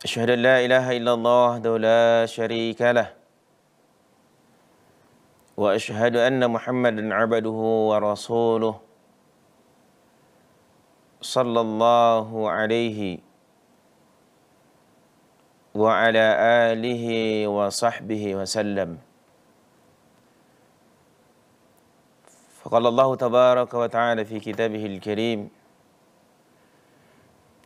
أشهد أن لا إله إلا الله وحده لا شريك له وأشهد أن محمدا عبده ورسوله صلى الله عليه وعلى آله وصحبه وسلم فقال الله تبارك وتعالى في كتابه الكريم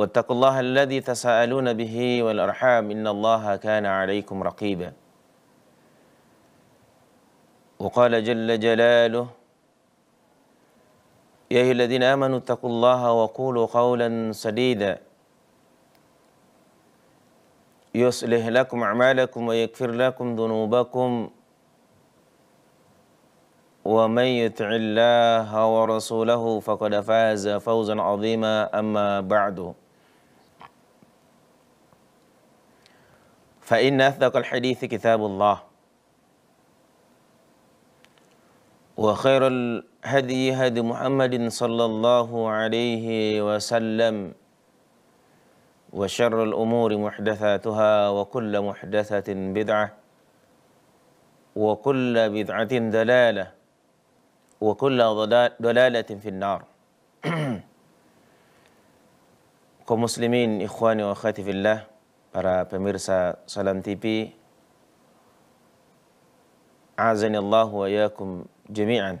واتقوا الله الذي تساءلون به والأرحام إن الله كان عليكم رقيبا وقال جل جلاله يا أيها الذين آمنوا اتقوا الله وقولوا قولا سديدا يصلح لكم أعمالكم ويكفر لكم ذنوبكم ومن يطع الله ورسوله فقد فاز فوزا عظيما أما بعد فإن أصدق الحديث كتاب الله وخير الهدي هدي محمد صلى الله عليه وسلم وشر الأمور محدثاتها وكل محدثة بدعة وكل بدعة دلالة وكل ضلالة في النار كمسلمين إخواني وأخواتي في الله para pemirsa Salam TV. Allah wa yakum jami'an.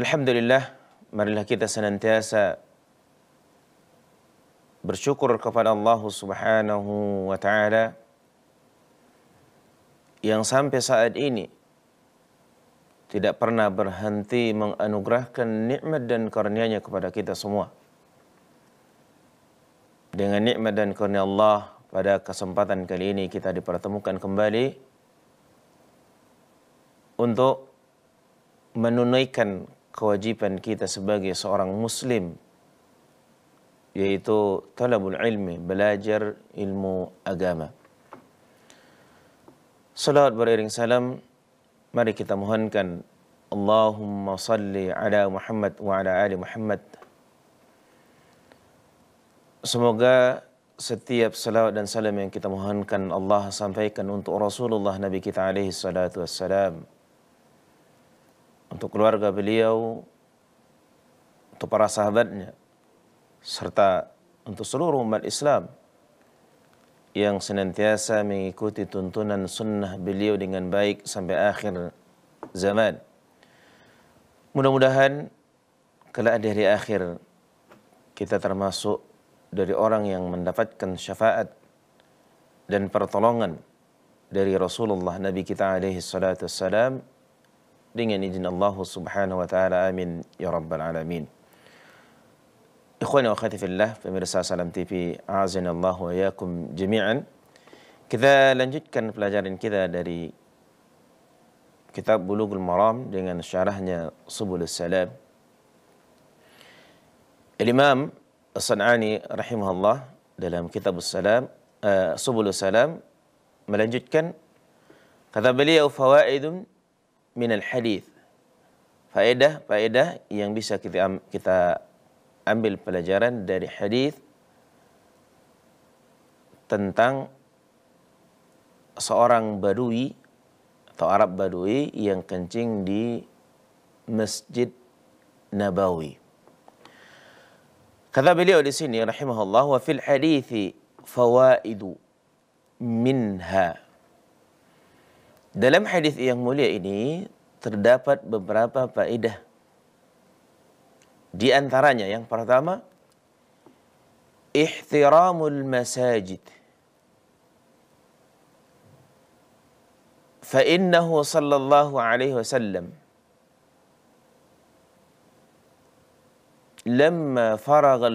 Alhamdulillah, marilah kita senantiasa bersyukur kepada Allah Subhanahu wa taala yang sampai saat ini tidak pernah berhenti menganugerahkan nikmat dan karunia-Nya kepada kita semua. Dengan nikmat dan kurnia Allah pada kesempatan kali ini kita dipertemukan kembali untuk menunaikan kewajiban kita sebagai seorang muslim yaitu talabul ilmi, belajar ilmu agama. Salawat beriring salam mari kita mohonkan Allahumma salli ala Muhammad wa ala ali Muhammad Semoga setiap salawat dan salam yang kita mohonkan Allah sampaikan untuk Rasulullah Nabi kita alaihi salatu wassalam. Untuk keluarga beliau, untuk para sahabatnya, serta untuk seluruh umat Islam yang senantiasa mengikuti tuntunan sunnah beliau dengan baik sampai akhir zaman. Mudah-mudahan kelak dari akhir kita termasuk dari orang yang mendapatkan syafaat dan pertolongan dari Rasulullah Nabi kita alaihi salatu wassalam dengan izin Allah subhanahu wa ta'ala amin ya rabbal alamin ikhwani wa akhwati fillah pemirsa Salam TV azin Allah wa yakum jami'an kita lanjutkan pelajaran kita dari kitab bulugul Maram dengan syarahnya Subul Salam Al-Imam As-San'ani rahimahullah dalam kitab Salam uh, eh, Subul Salam melanjutkan kata beliau fawaidun min al hadith faedah faedah yang bisa kita kita ambil pelajaran dari hadith tentang seorang badui atau Arab badui yang kencing di Masjid Nabawi. Kata beliau di sini rahimahullah wa fil hadithi fawaidu minha. Dalam hadis yang mulia ini terdapat beberapa faedah. Di antaranya yang pertama ihtiramul masajid. Fa innahu sallallahu alaihi wasallam لما فرغ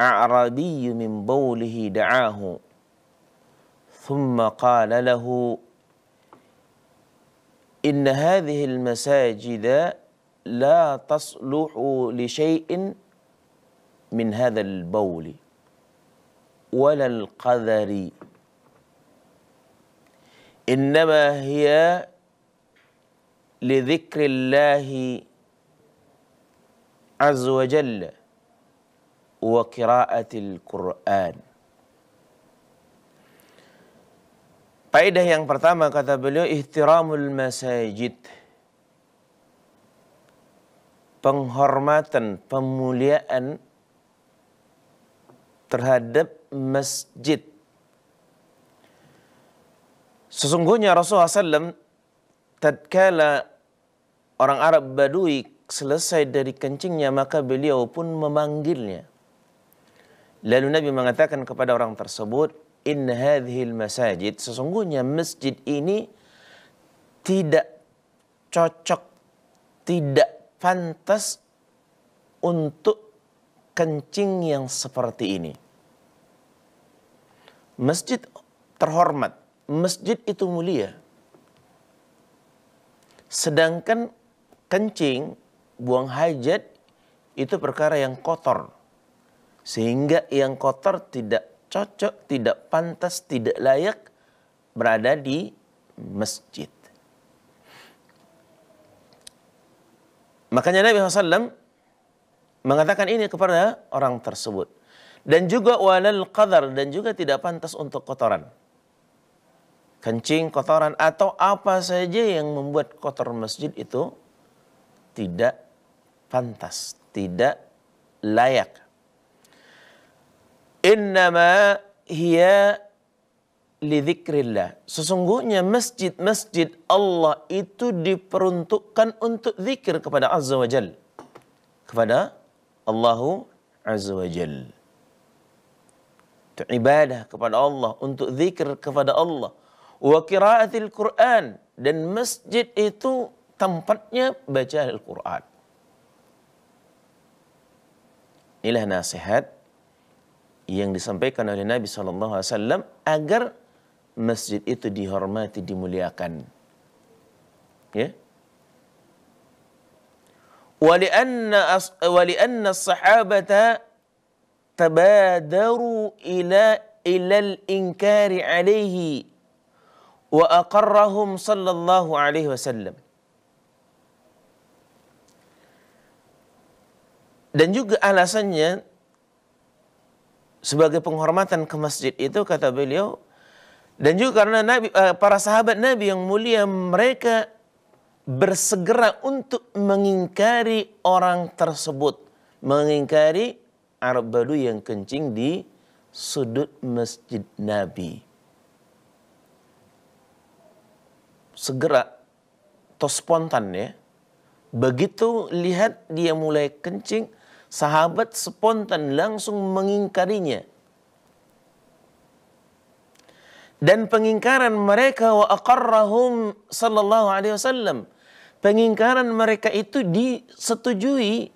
الأعرابي من بوله دعاه ثم قال له إن هذه المساجد لا تصلح لشيء من هذا البول ولا القذر إنما هي لذكر الله azza wa jalla wa qiraatil Qur'an. Faedah yang pertama kata beliau ihtiramul masajid. Penghormatan, pemuliaan terhadap masjid. Sesungguhnya Rasulullah SAW tatkala orang Arab Badui selesai dari kencingnya maka beliau pun memanggilnya. Lalu Nabi mengatakan kepada orang tersebut, "In hadhil masajid, sesungguhnya masjid ini tidak cocok, tidak pantas untuk kencing yang seperti ini." Masjid terhormat, masjid itu mulia. Sedangkan kencing buang hajat itu perkara yang kotor. Sehingga yang kotor tidak cocok, tidak pantas, tidak layak berada di masjid. Makanya Nabi SAW mengatakan ini kepada orang tersebut. Dan juga walal qadar dan juga tidak pantas untuk kotoran. Kencing, kotoran atau apa saja yang membuat kotor masjid itu tidak pantas, tidak layak. Innama hiya lidzikrillah. Sesungguhnya masjid-masjid Allah itu diperuntukkan untuk zikir kepada Azza wa Jal. Kepada Allahu Azza wa Jal. ibadah kepada Allah, untuk zikir kepada Allah. Wa qiraatil Quran dan masjid itu tempatnya baca Al-Quran. Inilah nasihat yang disampaikan oleh Nabi Shallallahu Alaihi Wasallam agar masjid itu dihormati, dimuliakan. Ya. ولأن الصحابة تبادروا إلى إلى الإنكار عليه وأقرهم صلى الله عليه وسلم Dan juga alasannya sebagai penghormatan ke masjid itu kata beliau dan juga karena Nabi eh, para sahabat Nabi yang mulia mereka bersegera untuk mengingkari orang tersebut, mengingkari Arab Badu yang kencing di sudut masjid Nabi. Segera atau spontan ya. Begitu lihat dia mulai kencing, sahabat spontan langsung mengingkarinya. Dan pengingkaran mereka wa aqarrahum sallallahu alaihi wasallam. Pengingkaran mereka itu disetujui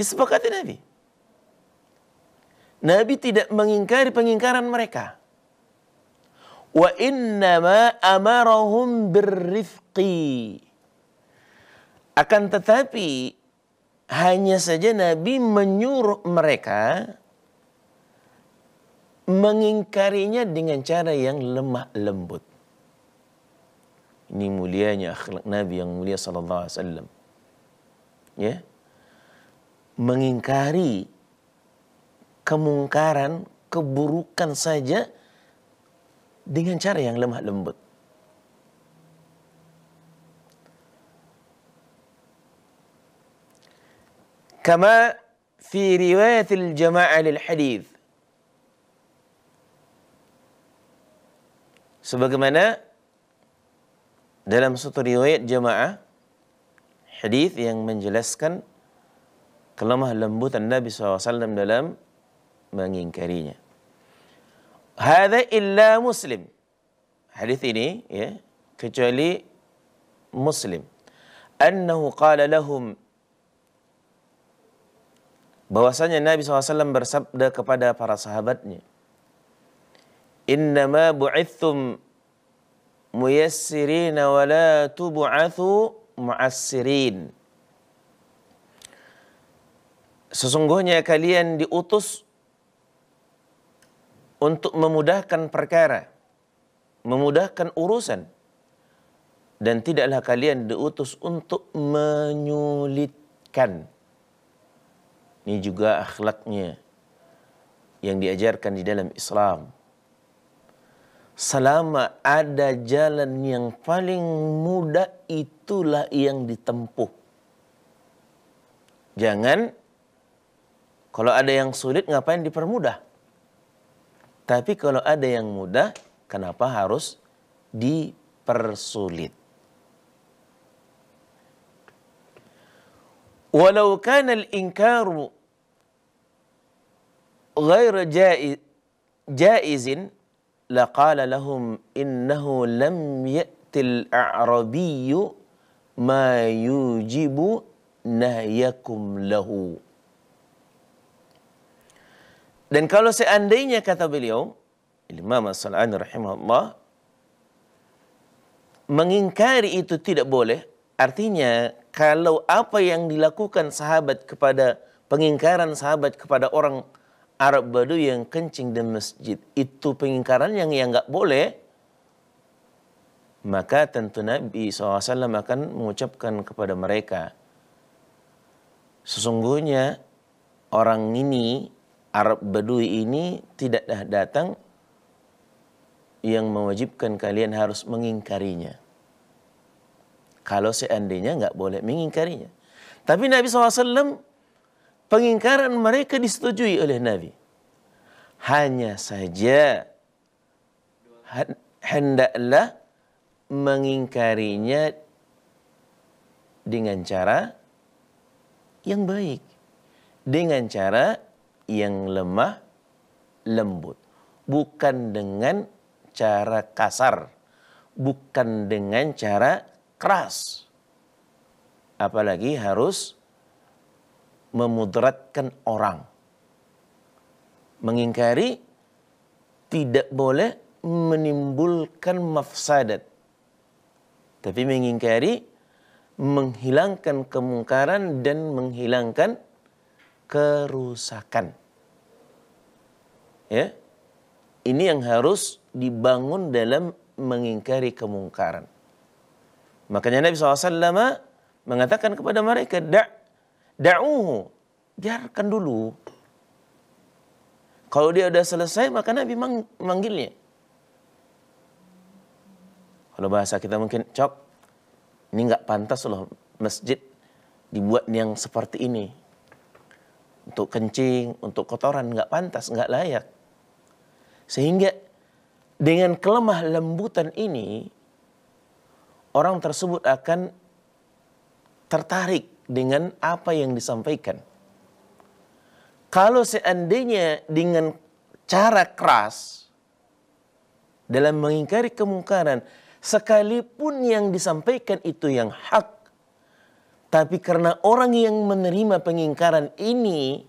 disepakati Nabi. Nabi tidak mengingkari pengingkaran mereka. Wa innama amarahum birrifqi. Akan tetapi hanya saja Nabi menyuruh mereka mengingkarinya dengan cara yang lemah lembut. Ini mulianya akhlak Nabi yang mulia sallallahu alaihi wasallam. Ya. Mengingkari kemungkaran, keburukan saja dengan cara yang lemah lembut. كما في رواية الجماعة للحديث sebagaimana dalam satu riwayat jamaah hadis yang menjelaskan kelemah lembutan Nabi SAW dalam mengingkarinya. Hada illa muslim. Hadis ini ya, kecuali muslim. Annahu qala lahum bahwasanya Nabi SAW bersabda kepada para sahabatnya, Innama bu'ithum muyassirina wa la tubu'athu mu'assirin. Sesungguhnya kalian diutus untuk memudahkan perkara, memudahkan urusan. Dan tidaklah kalian diutus untuk menyulitkan. Ini juga akhlaknya yang diajarkan di dalam Islam. Selama ada jalan yang paling mudah itulah yang ditempuh. Jangan kalau ada yang sulit ngapain dipermudah. Tapi kalau ada yang mudah kenapa harus dipersulit? walau kana al-inkaru غير جائز جائز لقال لهم إنه لم يأت الأعربي ما يوجب nahyakum lahu. Dan kalau seandainya kata beliau, Imam As-Sal'ani rahimahullah, mengingkari itu tidak boleh, artinya kalau apa yang dilakukan sahabat kepada pengingkaran sahabat kepada orang Arab Badu yang kencing di masjid itu pengingkaran yang yang nggak boleh maka tentu Nabi SAW akan mengucapkan kepada mereka sesungguhnya orang ini Arab Badui ini tidak datang yang mewajibkan kalian harus mengingkarinya kalau seandainya nggak boleh mengingkarinya. Tapi Nabi SAW pengingkaran mereka disetujui oleh Nabi. Hanya saja hendaklah mengingkarinya dengan cara yang baik. Dengan cara yang lemah lembut. Bukan dengan cara kasar. Bukan dengan cara keras. Apalagi harus memudaratkan orang. Mengingkari tidak boleh menimbulkan mafsadat. Tapi mengingkari menghilangkan kemungkaran dan menghilangkan kerusakan. Ya. Ini yang harus dibangun dalam mengingkari kemungkaran. Makanya Nabi SAW mengatakan kepada mereka, da' da'uhu, biarkan dulu. Kalau dia sudah selesai, maka Nabi mang manggilnya. Kalau bahasa kita mungkin, cok, ini nggak pantas loh masjid dibuat yang seperti ini. Untuk kencing, untuk kotoran, nggak pantas, nggak layak. Sehingga dengan kelemah lembutan ini, orang tersebut akan tertarik dengan apa yang disampaikan. Kalau seandainya dengan cara keras dalam mengingkari kemungkaran, sekalipun yang disampaikan itu yang hak, tapi karena orang yang menerima pengingkaran ini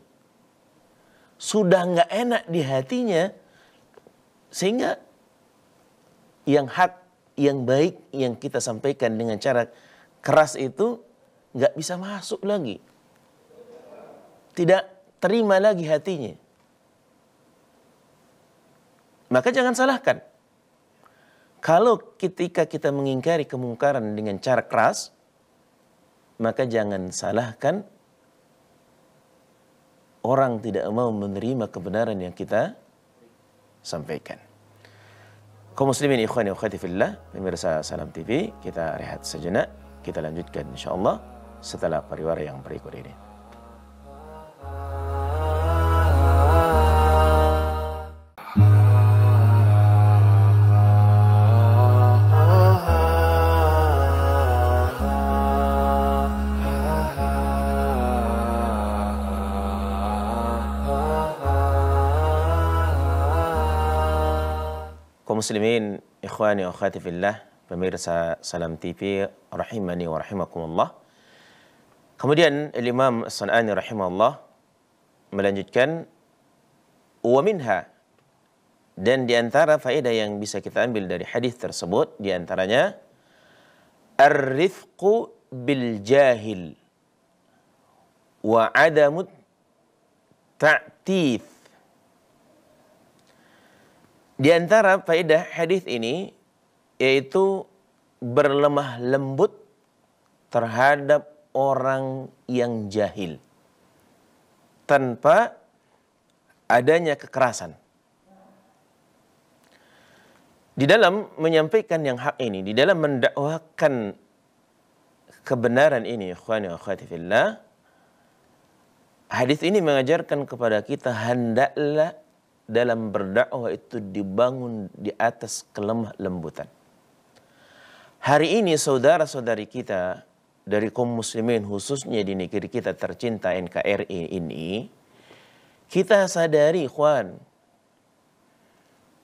sudah nggak enak di hatinya, sehingga yang hak yang baik yang kita sampaikan dengan cara keras itu nggak bisa masuk lagi. Tidak terima lagi hatinya. Maka jangan salahkan. Kalau ketika kita mengingkari kemungkaran dengan cara keras, maka jangan salahkan orang tidak mau menerima kebenaran yang kita sampaikan. Kaum muslimin ikhwan wa fillah, pemirsa Salam TV, kita rehat sejenak, kita lanjutkan insyaallah setelah pariwara yang berikut ini. muslimin, ikhwani wa akhwati fillah, pemirsa Salam TV rahimani wa rahimakumullah. Kemudian Imam Sanani rahimahullah melanjutkan wa minha dan di antara faedah yang bisa kita ambil dari hadis tersebut di antaranya ar-rifqu bil jahil wa adamut ta'tif di antara faedah hadis ini yaitu berlemah lembut terhadap orang yang jahil tanpa adanya kekerasan. Di dalam menyampaikan yang hak ini, di dalam mendakwakan kebenaran ini, ikhwani wa hadis ini mengajarkan kepada kita hendaklah dalam berdakwah itu dibangun di atas kelemah lembutan. Hari ini saudara-saudari kita dari kaum muslimin khususnya di negeri kita tercinta NKRI ini, kita sadari ikhwan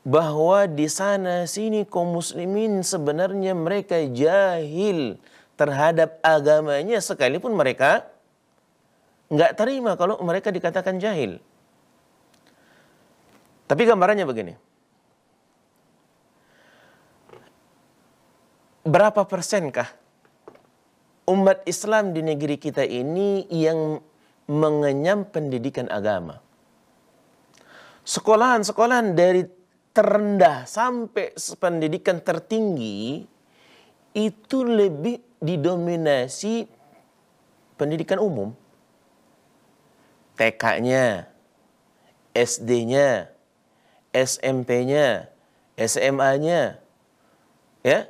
bahwa di sana sini kaum muslimin sebenarnya mereka jahil terhadap agamanya sekalipun mereka nggak terima kalau mereka dikatakan jahil. Tapi gambarannya begini. Berapa persenkah umat Islam di negeri kita ini yang mengenyam pendidikan agama? Sekolahan-sekolahan dari terendah sampai pendidikan tertinggi itu lebih didominasi pendidikan umum. TK-nya, SD-nya, SMP-nya, SMA-nya. Ya.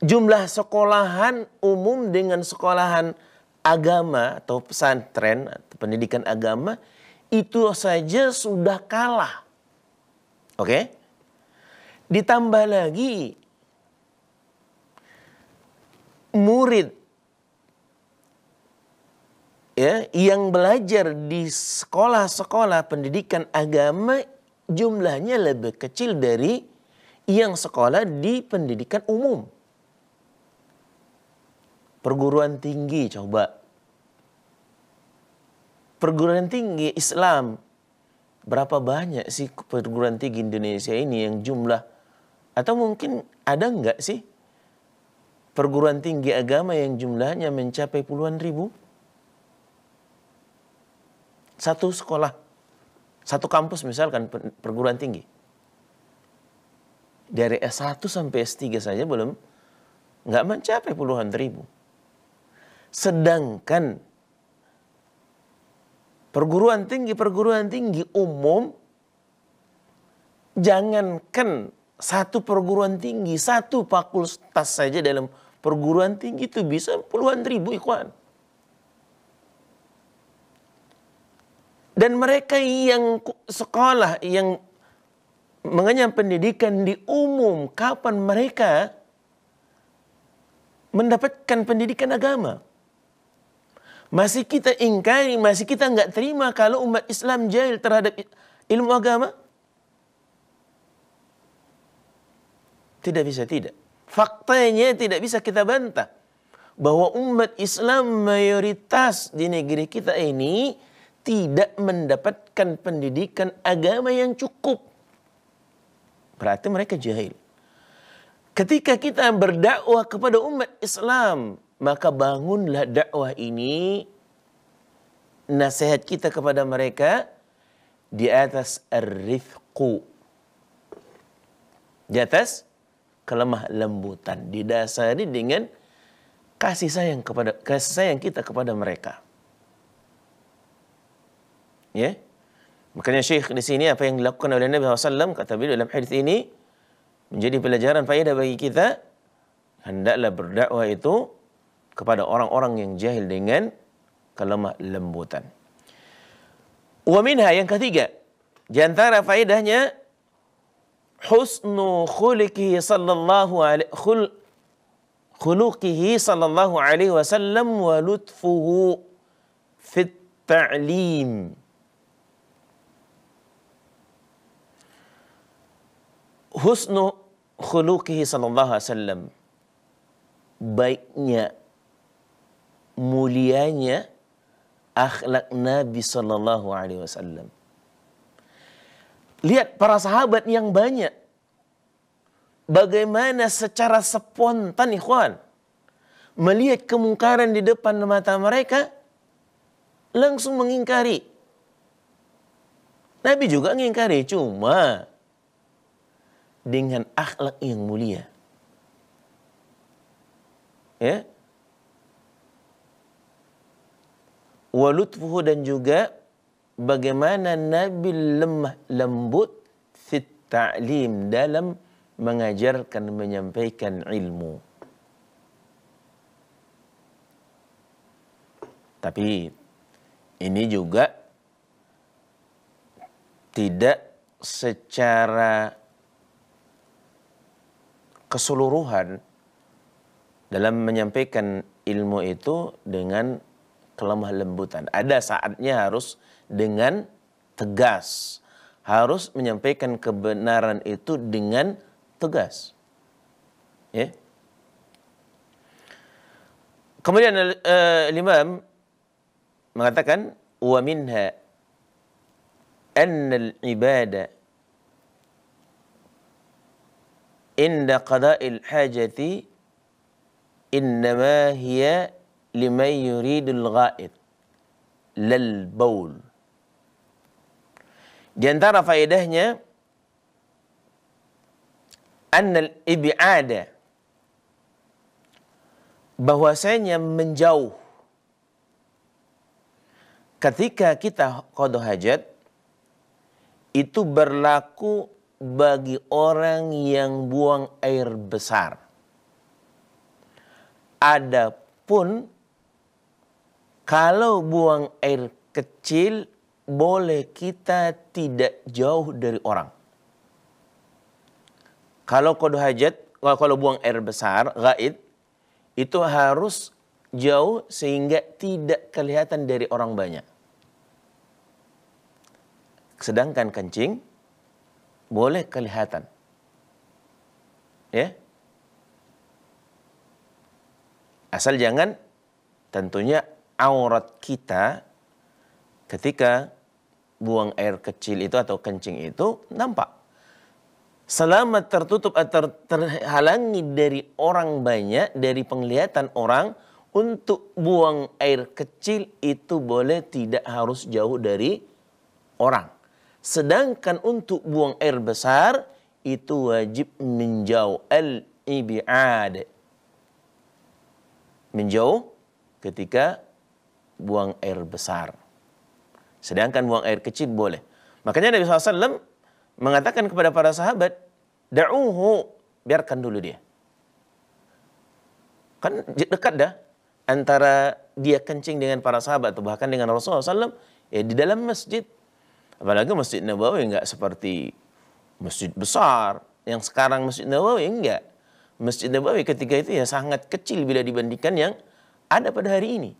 Jumlah sekolahan umum dengan sekolahan agama atau pesantren atau pendidikan agama itu saja sudah kalah. Oke? Ditambah lagi murid ya yang belajar di sekolah-sekolah pendidikan agama jumlahnya lebih kecil dari yang sekolah di pendidikan umum. Perguruan tinggi coba. Perguruan tinggi Islam. Berapa banyak sih perguruan tinggi Indonesia ini yang jumlah atau mungkin ada enggak sih perguruan tinggi agama yang jumlahnya mencapai puluhan ribu? Satu sekolah satu kampus misalkan perguruan tinggi. Dari S1 sampai S3 saja belum nggak mencapai puluhan ribu. Sedangkan perguruan tinggi-perguruan tinggi umum jangankan satu perguruan tinggi, satu fakultas saja dalam perguruan tinggi itu bisa puluhan ribu ikhwan. Dan mereka yang sekolah, yang mengenyam pendidikan di umum, kapan mereka mendapatkan pendidikan agama? Masih kita ingkari, masih kita nggak terima kalau umat Islam jahil terhadap ilmu agama? Tidak bisa tidak. Faktanya tidak bisa kita bantah. Bahwa umat Islam mayoritas di negeri kita ini tidak mendapatkan pendidikan agama yang cukup. Berarti mereka jahil. Ketika kita berdakwah kepada umat Islam, maka bangunlah dakwah ini nasihat kita kepada mereka di atas arifku, Di atas kelemah lembutan, didasari dengan kasih sayang kepada kasih sayang kita kepada mereka. Ya. Makanya Syekh di sini apa yang dilakukan oleh Nabi SAW kata beliau dalam hadis ini menjadi pelajaran faedah bagi kita hendaklah berdakwah itu kepada orang-orang yang jahil dengan kelemah lembutan. Wa minha yang ketiga di antara faedahnya husnu khuliqihi sallallahu alaihi khul, khuluqihi sallallahu alaihi wasallam wa lutfuhu fit ta'lim. husnu khuluqihi sallallahu alaihi wasallam baiknya mulianya akhlak Nabi sallallahu alaihi wasallam lihat para sahabat yang banyak bagaimana secara spontan ikhwan melihat kemungkaran di depan mata mereka langsung mengingkari Nabi juga mengingkari cuma dengan akhlak yang mulia. Ya. Walutfuhu dan juga bagaimana Nabi lemah lembut fit ta'lim dalam mengajarkan menyampaikan ilmu. Tapi ini juga tidak secara keseluruhan dalam menyampaikan ilmu itu dengan kelemah lembutan. Ada saatnya harus dengan tegas. Harus menyampaikan kebenaran itu dengan tegas. Ya. Kemudian uh, eh, Imam mengatakan wa minha an al-ibada inda qada'il hajati innama hiya liman yuridul ghaid lal baul di antara faedahnya annal ib'ada bahwasanya menjauh ketika kita qada hajat itu berlaku bagi orang yang buang air besar. Adapun kalau buang air kecil boleh kita tidak jauh dari orang. Kalau kodo hajat, eh, kalau buang air besar, gaid, itu harus jauh sehingga tidak kelihatan dari orang banyak. Sedangkan kencing boleh kelihatan. Ya. Asal jangan tentunya aurat kita ketika buang air kecil itu atau kencing itu nampak. Selama tertutup atau terhalangi dari orang banyak, dari penglihatan orang, untuk buang air kecil itu boleh tidak harus jauh dari orang. Sedangkan untuk buang air besar itu wajib menjauh al ibad. Menjauh ketika buang air besar. Sedangkan buang air kecil boleh. Makanya Nabi SAW mengatakan kepada para sahabat, da'uhu, biarkan dulu dia. Kan dekat dah antara dia kencing dengan para sahabat atau bahkan dengan Rasulullah SAW ya di dalam masjid Apalagi Masjid Nabawi nggak seperti masjid besar. Yang sekarang Masjid Nabawi enggak. Masjid Nabawi ketika itu ya sangat kecil bila dibandingkan yang ada pada hari ini.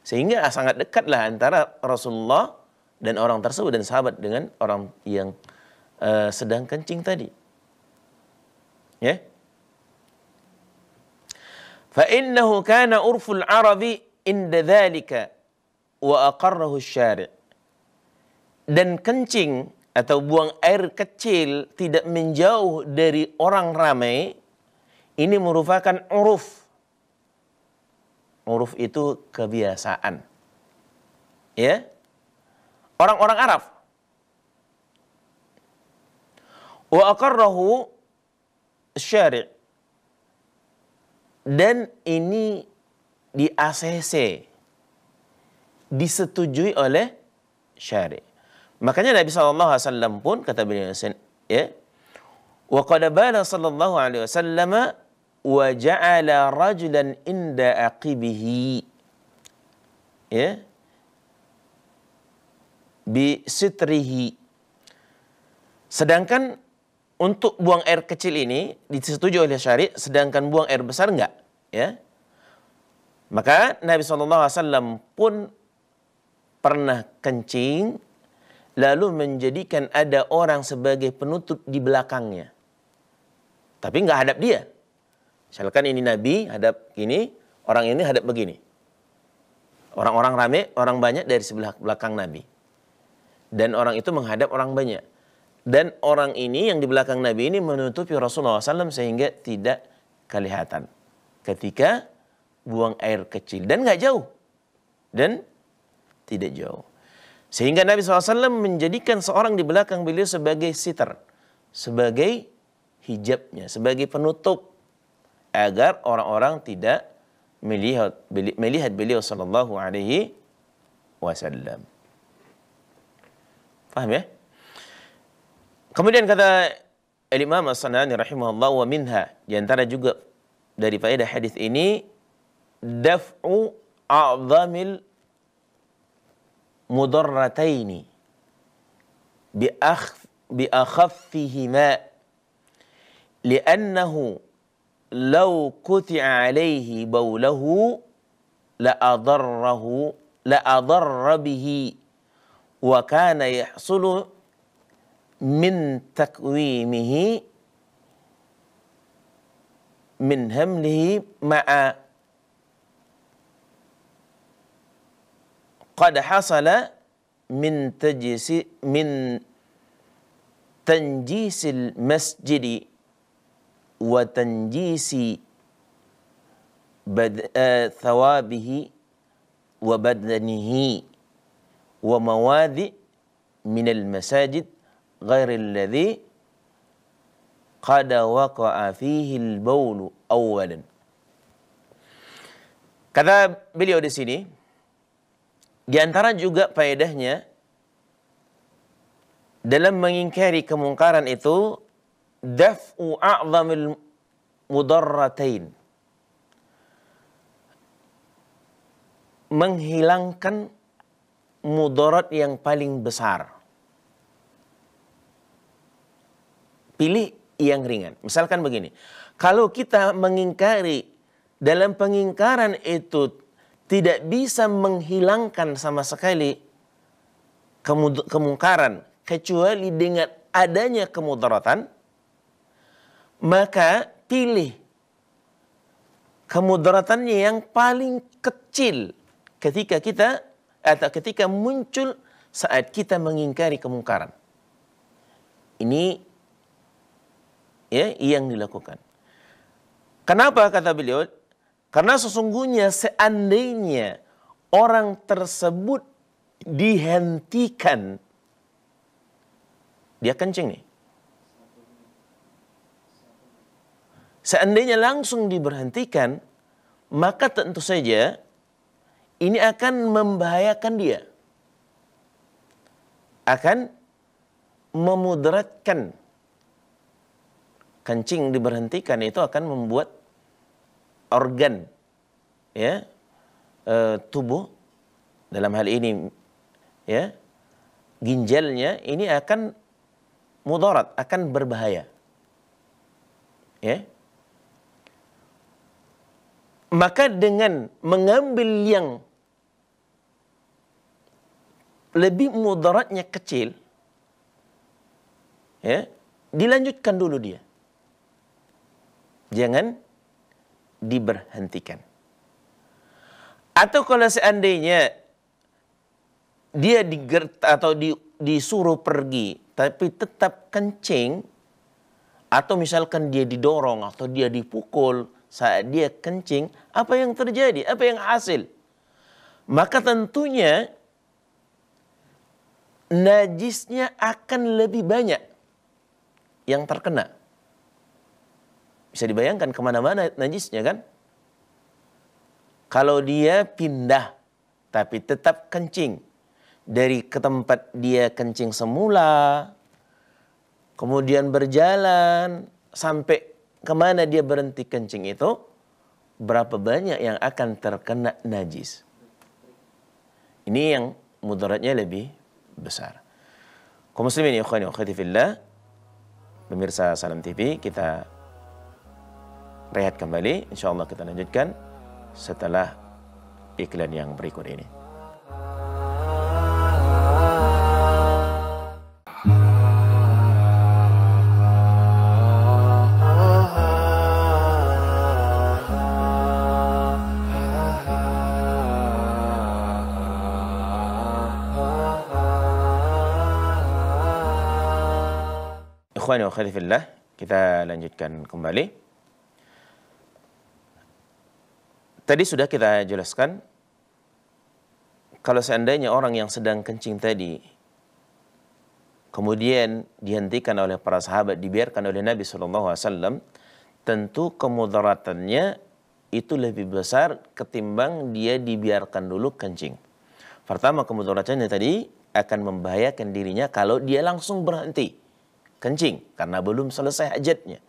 Sehingga sangat dekatlah antara Rasulullah dan orang tersebut dan sahabat dengan orang yang uh, sedang kencing tadi. Ya. Yeah? فإنه كان عرف العرب عند wa وأقره الشارع dan kencing atau buang air kecil tidak menjauh dari orang ramai ini merupakan uruf. Uruf itu kebiasaan. Ya. Orang-orang Arab. Wa aqarrahu syari' dan ini di ACC disetujui oleh syari' Makanya Nabi SAW pun kata beliau ya, wa qad bala sallallahu alaihi wasallam wa ja'ala rajulan inda aqibihi ya bi sitrihi sedangkan untuk buang air kecil ini disetujui oleh syari sedangkan buang air besar enggak ya maka Nabi SAW pun pernah kencing lalu menjadikan ada orang sebagai penutup di belakangnya. Tapi nggak hadap dia. Misalkan ini Nabi hadap ini orang ini hadap begini. Orang-orang rame, orang banyak dari sebelah belakang Nabi. Dan orang itu menghadap orang banyak. Dan orang ini yang di belakang Nabi ini menutupi Rasulullah SAW sehingga tidak kelihatan. Ketika buang air kecil dan nggak jauh. Dan tidak jauh. Sehingga Nabi SAW menjadikan seorang di belakang beliau sebagai sitar, sebagai hijabnya, sebagai penutup agar orang-orang tidak melihat melihat beliau sallallahu alaihi wasallam. Faham ya? Kemudian kata Al-Imam As-Sanani rahimahullah wa minha di antara juga dari faedah hadis ini daf'u a'zamil مضرتين بأخف بأخفهما لأنه لو قطع عليه بوله لأضره لأضر به وكان يحصل من تقويمه من همله مع قد حصل من تجس من تنجيس المسجد وتنجيس بد... آه، ثوابه وبدنه ومواد من المساجد غير الذي قد وقع فيه البول أولا. كذا بليو دي sini, Di antara juga faedahnya dalam mengingkari kemungkaran itu daf'u a'zamil mudarratain. Menghilangkan mudarat yang paling besar. Pilih yang ringan. Misalkan begini, kalau kita mengingkari dalam pengingkaran itu tidak bisa menghilangkan sama sekali kemungkaran kecuali dengan adanya kemudaratan maka pilih kemudaratannya yang paling kecil ketika kita atau ketika muncul saat kita mengingkari kemungkaran ini ya yang dilakukan kenapa kata beliau karena sesungguhnya seandainya orang tersebut dihentikan, dia kencing nih. Seandainya langsung diberhentikan, maka tentu saja ini akan membahayakan dia. Akan memudaratkan. Kencing diberhentikan itu akan membuat organ ya e, tubuh dalam hal ini ya ginjalnya ini akan mudarat, akan berbahaya. Ya. Maka dengan mengambil yang lebih mudaratnya kecil ya, dilanjutkan dulu dia. Jangan diberhentikan. Atau kalau seandainya dia digert atau di, disuruh pergi tapi tetap kencing atau misalkan dia didorong atau dia dipukul saat dia kencing, apa yang terjadi? Apa yang hasil? Maka tentunya najisnya akan lebih banyak yang terkena. Bisa dibayangkan kemana-mana najisnya kan? Kalau dia pindah tapi tetap kencing dari ke tempat dia kencing semula, kemudian berjalan sampai kemana dia berhenti kencing itu, berapa banyak yang akan terkena najis. Ini yang mudaratnya lebih besar. Kau muslimin ya khani wa fillah. Pemirsa Salam TV, kita rehat kembali. Insya Allah kita lanjutkan setelah iklan yang berikut ini. Ikhwani wa kita lanjutkan kembali Tadi sudah kita jelaskan, kalau seandainya orang yang sedang kencing tadi, kemudian dihentikan oleh para sahabat, dibiarkan oleh Nabi SAW, tentu kemudaratannya itu lebih besar ketimbang dia dibiarkan dulu kencing. Pertama kemudaratannya tadi akan membahayakan dirinya kalau dia langsung berhenti kencing karena belum selesai hajatnya.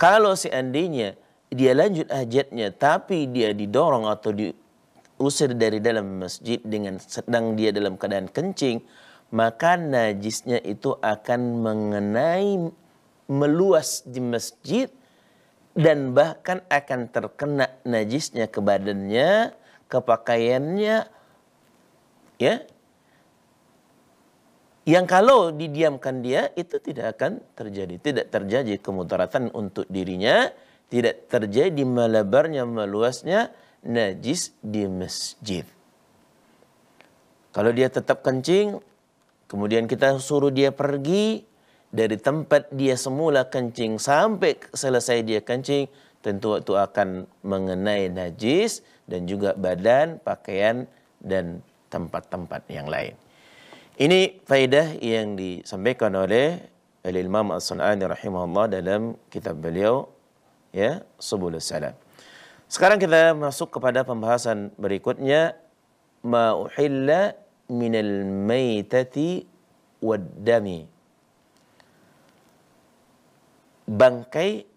Kalau seandainya si dia lanjut hajatnya ah, tapi dia didorong atau diusir dari dalam masjid dengan sedang dia dalam keadaan kencing maka najisnya itu akan mengenai meluas di masjid dan bahkan akan terkena najisnya ke badannya, ke pakaiannya ya. Yang kalau didiamkan dia itu tidak akan terjadi, tidak terjadi kemudaratan untuk dirinya tidak terjadi melebarnya meluasnya najis di masjid. Kalau dia tetap kencing, kemudian kita suruh dia pergi dari tempat dia semula kencing sampai selesai dia kencing, tentu itu akan mengenai najis dan juga badan, pakaian dan tempat-tempat yang lain. Ini faedah yang disampaikan oleh Al-Imam As-Sun'ani rahimahullah dalam kitab beliau ya subulus salam. Sekarang kita masuk kepada pembahasan berikutnya ma'uhilla minal maitati maytati wadami. Bangkai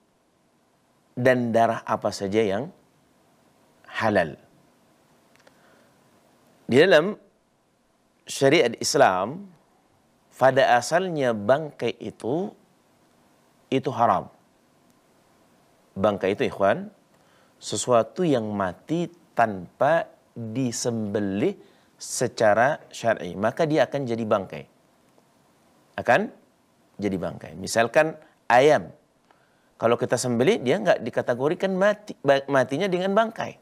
dan darah apa saja yang halal. Di dalam syariat Islam pada asalnya bangkai itu itu haram. Bangka itu ikhwan sesuatu yang mati tanpa disembelih secara syar'i maka dia akan jadi bangkai akan jadi bangkai misalkan ayam kalau kita sembelih dia nggak dikategorikan mati matinya dengan bangkai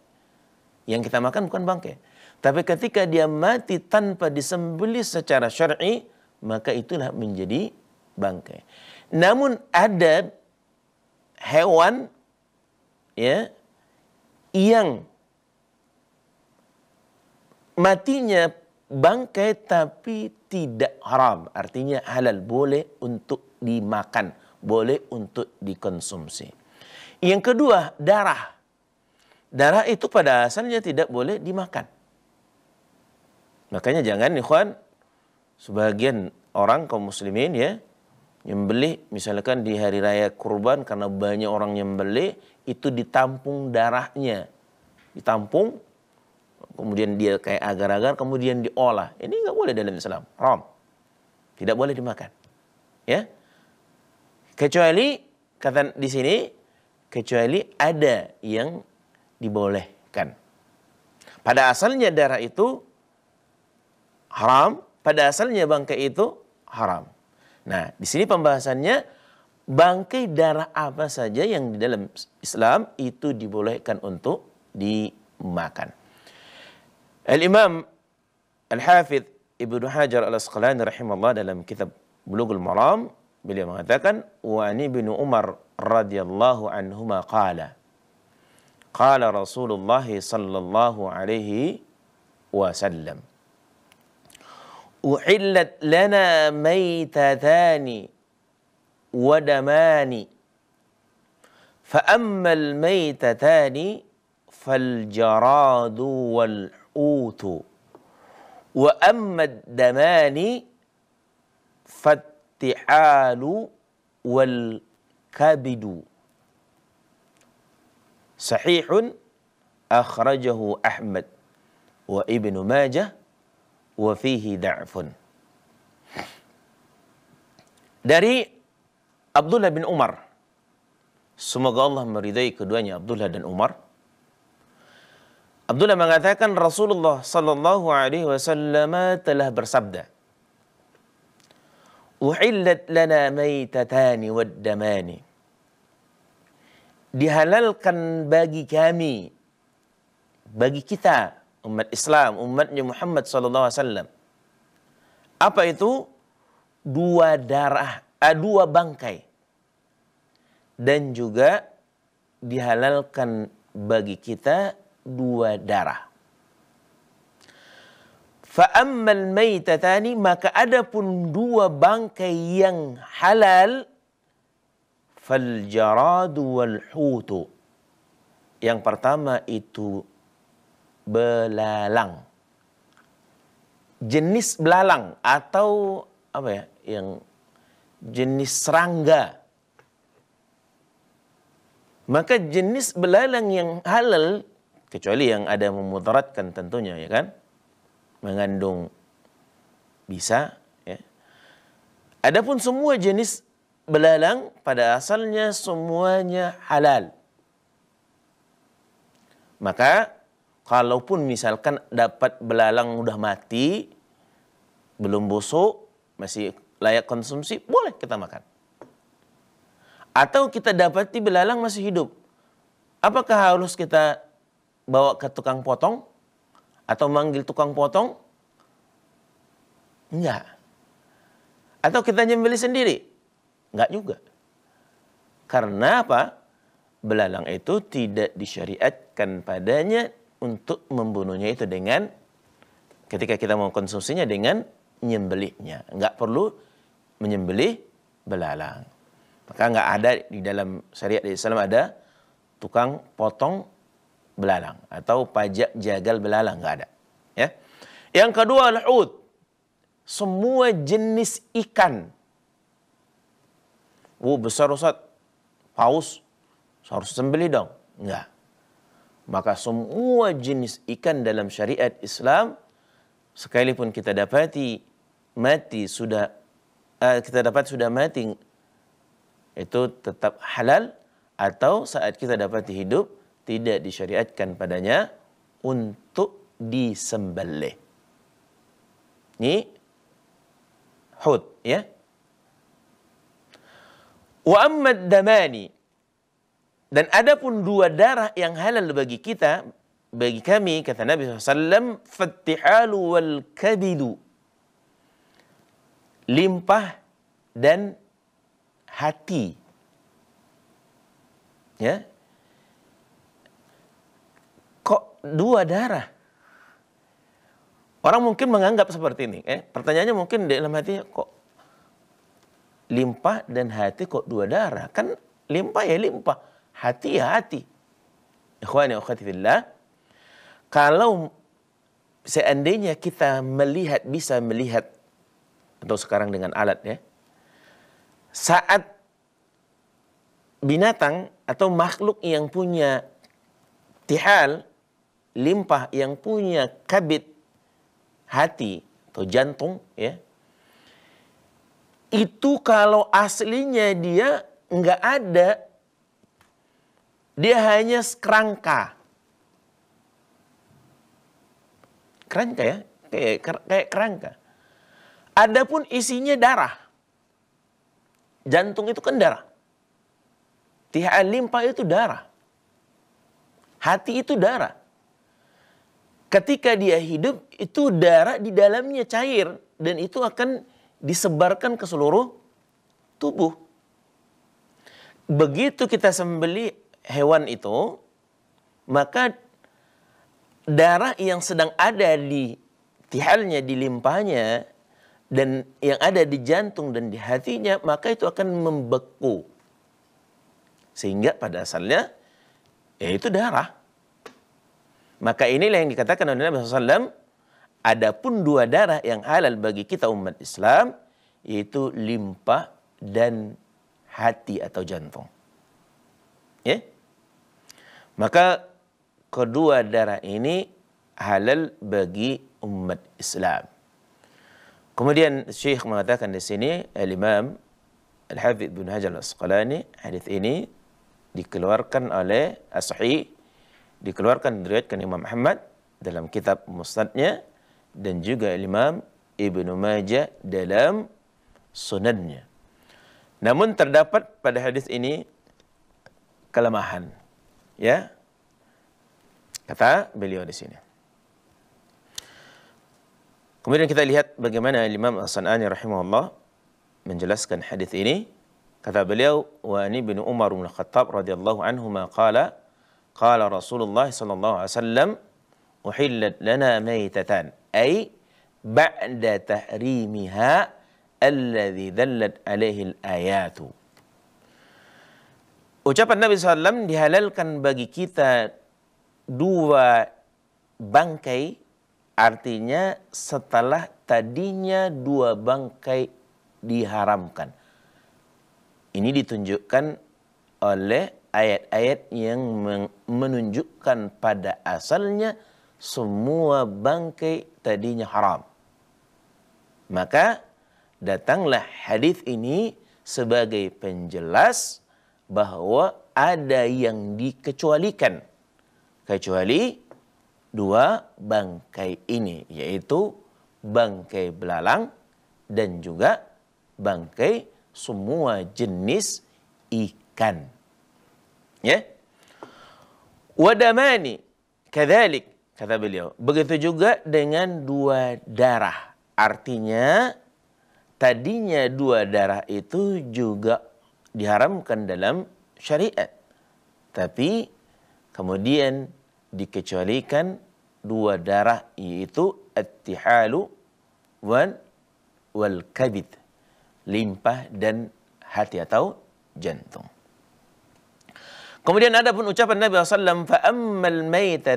yang kita makan bukan bangkai tapi ketika dia mati tanpa disembelih secara syar'i maka itulah menjadi bangkai namun ada hewan ya yang matinya bangkai tapi tidak haram. Artinya halal boleh untuk dimakan, boleh untuk dikonsumsi. Yang kedua, darah. Darah itu pada asalnya tidak boleh dimakan. Makanya jangan nih kawan sebagian orang kaum muslimin ya, nyembelih misalkan di hari raya kurban karena banyak orang nyembelih, itu ditampung darahnya. Ditampung, kemudian dia kayak agar-agar, kemudian diolah. Ini nggak boleh dalam Islam. Rom. Tidak boleh dimakan. Ya. Kecuali, kata di sini, kecuali ada yang dibolehkan. Pada asalnya darah itu haram, pada asalnya bangkai itu haram. Nah, di sini pembahasannya bangkai darah apa saja yang di dalam Islam itu dibolehkan untuk dimakan. Al-Imam Al-Hafidh Ibnu Hajar Al-Asqalani rahimahullah dalam kitab Bulughul Maram beliau mengatakan wa ani bin Umar radhiyallahu anhuma qala qala Rasulullah sallallahu alaihi wasallam uhillat lana maytatani ودمان فأما الميتتان فالجراد والحوت وأما الدمان فالتحال والكبد صحيح أخرجه أحمد وابن ماجه وفيه ضعف dari Abdullah bin Umar. Semoga Allah meridai keduanya Abdullah dan Umar. Abdullah mengatakan Rasulullah sallallahu alaihi wasallam telah bersabda Uhillat lana maitatani waddamani Dihalalkan bagi kami bagi kita umat Islam umatnya Muhammad sallallahu alaihi wasallam apa itu dua darah ah, dua bangkai dan juga dihalalkan bagi kita dua darah. Fa'ammal maitatani maka ada pun dua bangkai yang halal fal jaradu wal hutu. Yang pertama itu belalang. Jenis belalang atau apa ya yang jenis serangga maka jenis belalang yang halal, kecuali yang ada memudaratkan tentunya ya kan, mengandung bisa. Ya. Adapun semua jenis belalang pada asalnya semuanya halal. Maka kalaupun misalkan dapat belalang udah mati, belum busuk, masih layak konsumsi, boleh kita makan. Atau kita dapati belalang masih hidup. Apakah harus kita bawa ke tukang potong? Atau manggil tukang potong? Enggak. Atau kita nyembeli sendiri? Enggak juga. Karena apa? Belalang itu tidak disyariatkan padanya untuk membunuhnya itu dengan ketika kita mau konsumsinya dengan nyembelihnya Enggak perlu menyembelih belalang. Maka nggak ada di dalam syariat Islam ada tukang potong belalang atau pajak jagal belalang nggak ada. Ya. Yang kedua laut Semua jenis ikan. oh, besar Ustaz. Paus. Harus sembeli dong. nggak Maka semua jenis ikan dalam syariat Islam sekalipun kita dapati mati sudah uh, kita dapat sudah mati itu tetap halal atau saat kita dapat hidup tidak disyariatkan padanya untuk disembelih. Ini hud ya. Wa amma damani dan adapun dua darah yang halal bagi kita bagi kami kata Nabi SAW fattihalu wal kabidu limpah dan hati. Ya. Kok dua darah? Orang mungkin menganggap seperti ini. Eh, pertanyaannya mungkin dalam hatinya kok limpa dan hati kok dua darah? Kan limpa ya limpa, hati ya hati. Ikhwani akhwati kalau seandainya kita melihat bisa melihat atau sekarang dengan alat ya, saat binatang atau makhluk yang punya tihal, limpah yang punya kabit hati atau jantung ya. Itu kalau aslinya dia nggak ada, dia hanya kerangka. Kerangka ya, kayak, kayak kerangka. Adapun isinya darah. Jantung itu kan darah. Tiha limpa itu darah. Hati itu darah. Ketika dia hidup, itu darah di dalamnya cair. Dan itu akan disebarkan ke seluruh tubuh. Begitu kita sembeli hewan itu, maka darah yang sedang ada di tihalnya, di limpahnya, dan yang ada di jantung dan di hatinya maka itu akan membeku sehingga pada asalnya yaitu darah maka inilah yang dikatakan oleh Nabi SAW adapun dua darah yang halal bagi kita umat Islam yaitu limpa dan hati atau jantung ya maka kedua darah ini halal bagi umat Islam Kemudian Syekh mengatakan di sini Al-Imam Al-Hafidh bin Hajar Al-Asqalani hadis ini dikeluarkan oleh As-Sahih dikeluarkan diriwayatkan Imam Ahmad dalam kitab Musnadnya dan juga Imam Ibnu Majah dalam Sunannya. Namun terdapat pada hadis ini kelemahan. Ya. Kata beliau di sini. Kemudian kita lihat bagaimana Imam As-San'ani rahimahullah menjelaskan hadis ini. Kata beliau, "Wa ani bin Umar bin Khattab radhiyallahu anhu ma qala qala Rasulullah sallallahu alaihi wasallam uhillat lana maytatan." Ai ba'da tahrimiha alladhi dallat alaihi al-ayatu. Ucapan Nabi SAW dihalalkan bagi kita dua bangkai Artinya setelah tadinya dua bangkai diharamkan. Ini ditunjukkan oleh ayat-ayat yang menunjukkan pada asalnya semua bangkai tadinya haram. Maka datanglah hadis ini sebagai penjelas bahwa ada yang dikecualikan kecuali dua bangkai ini, yaitu bangkai belalang dan juga bangkai semua jenis ikan. Ya. Wadamani, kadalik, kata beliau. Begitu juga dengan dua darah. Artinya tadinya dua darah itu juga diharamkan dalam syariat. Tapi kemudian dikecualikan dua darah yaitu at-tihalu wal wal kabid limpah dan hati atau jantung. Kemudian ada pun ucapan Nabi SAW, فَأَمَّا الْمَيْتَ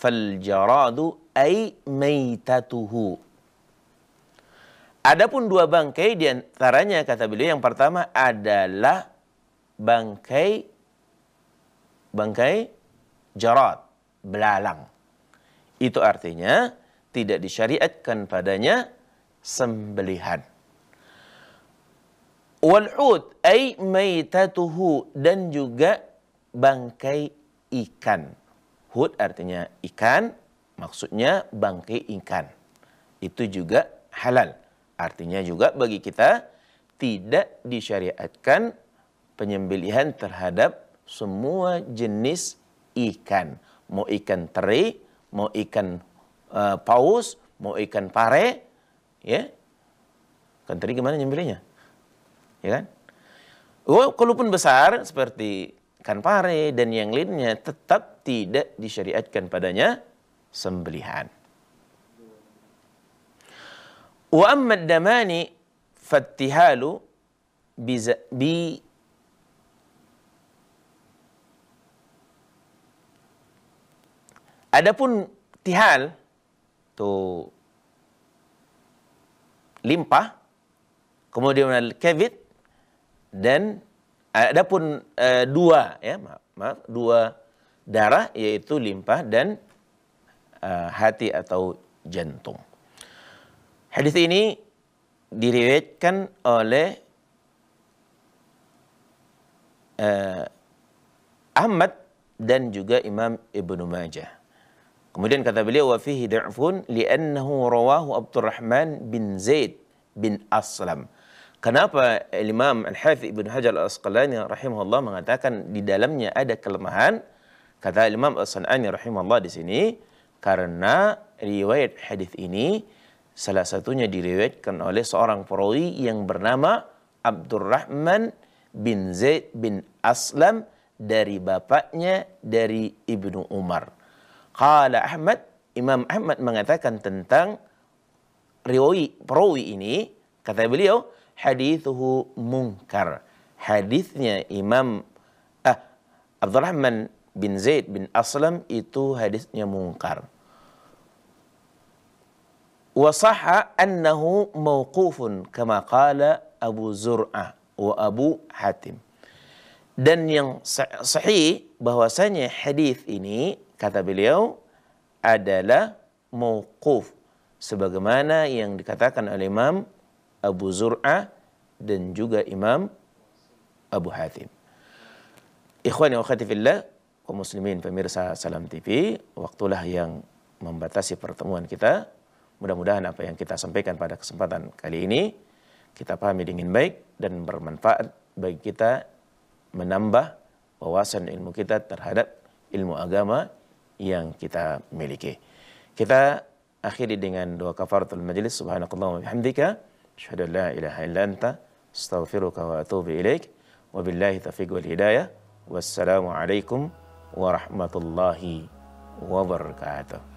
فَالْجَرَادُ أَيْ مَيْتَتُهُ Adapun dua bangkai diantaranya kata beliau yang pertama adalah bangkai bangkai jarot belalang. Itu artinya tidak disyariatkan padanya sembelihan. Wal'ud ay maitatuhu dan juga bangkai ikan. Hud artinya ikan, maksudnya bangkai ikan. Itu juga halal. Artinya juga bagi kita tidak disyariatkan penyembelihan terhadap semua jenis ikan. Mau ikan teri, mau ikan uh, paus, mau ikan pare, ya. Ikan teri gimana nyembelihnya? Ya kan? Oh, kalaupun besar seperti ikan pare dan yang lainnya tetap tidak disyariatkan padanya sembelihan. Wa amma damani fattihalu bi Adapun tihal tuh limpah, kemudian al-kavit dan adapun uh, dua ya maaf, maaf dua darah yaitu limpah dan uh, hati atau jantung. Hadis ini diriwayatkan oleh uh, Ahmad dan juga Imam Ibnu Majah. Kemudian kata beliau wa fihi da'fun li'annahu rawahu Abdurrahman bin Zaid bin Aslam. Kenapa Imam Al-Hafidh Ibn Hajar Al-Asqalani rahimahullah mengatakan di dalamnya ada kelemahan? Kata Imam As-San'ani rahimahullah di sini karena riwayat hadis ini salah satunya diriwayatkan oleh seorang perawi yang bernama Abdurrahman bin Zaid bin Aslam dari bapaknya dari Ibnu Umar. Qala Ahmad, Imam Ahmad mengatakan tentang riwi perawi ini, kata beliau, hadithuhu mungkar. Hadisnya Imam ah, Abdurrahman bin Zaid bin Aslam itu hadisnya mungkar. Wasaha annahu mauqufun kama qala Abu Zur'ah wa Abu Hatim. Dan yang sahih bahwasanya hadis ini kata beliau adalah mauquf sebagaimana yang dikatakan oleh Imam Abu Zur'ah dan juga Imam Abu Hatim. Ikhwani wa fillah kaum muslimin pemirsa Salam TV, waktulah yang membatasi pertemuan kita. Mudah-mudahan apa yang kita sampaikan pada kesempatan kali ini kita pahami dengan baik dan bermanfaat bagi kita menambah wawasan ilmu kita terhadap ilmu agama yang kita miliki. Kita akhiri dengan doa kafaratul majlis. Subhanakallah wa bihamdika. Asyhadu la ilaha illa anta. Astaghfiruka wa atubu ilaik. Wabillahi taufiq wal hidayah. Wassalamualaikum warahmatullahi wabarakatuh.